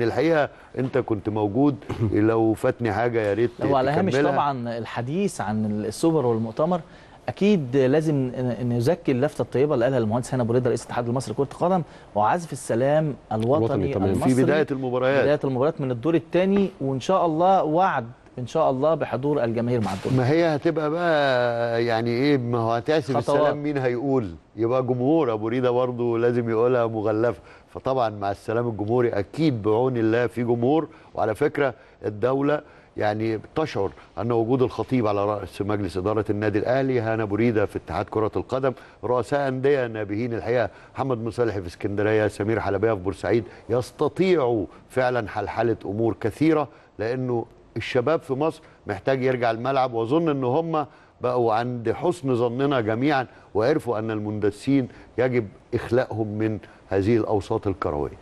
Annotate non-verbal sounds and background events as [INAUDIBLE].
يعني الحقيقه انت كنت موجود [CLEARS THROAT] لو فاتني حاجه يا ريت وعلى هامش طبعا الحديث عن السوبر والمؤتمر اكيد لازم نزكي اللفته الطيبه اللي قالها المهندس هاني ابو رضا رئيس الاتحاد المصري لكره القدم وعزف السلام الوطني, الوطني المصري في بدايه المباريات بدايه المباريات من الدور الثاني وان شاء الله وعد ان شاء الله بحضور الجماهير مع الدول ما هي هتبقى بقى يعني ايه ما هو هتحسب السلام مين هيقول يبقى جمهور ابو ريده برضه لازم يقولها مغلفه فطبعا مع السلام الجمهوري اكيد بعون الله في جمهور وعلى فكره الدوله يعني تشعر ان وجود الخطيب على راس مجلس اداره النادي الاهلي هانا بريده في اتحاد كره القدم رؤساء انديه نابهين الحقيقه محمد مصالح في اسكندريه سمير حلبيه في بورسعيد يستطيعوا فعلا حلحله امور كثيره لانه الشباب في مصر محتاج يرجع الملعب واظن ان هم بقوا عند حسن ظننا جميعا وعرفوا ان المندسين يجب اخلاقهم من هذه الاوساط الكرويه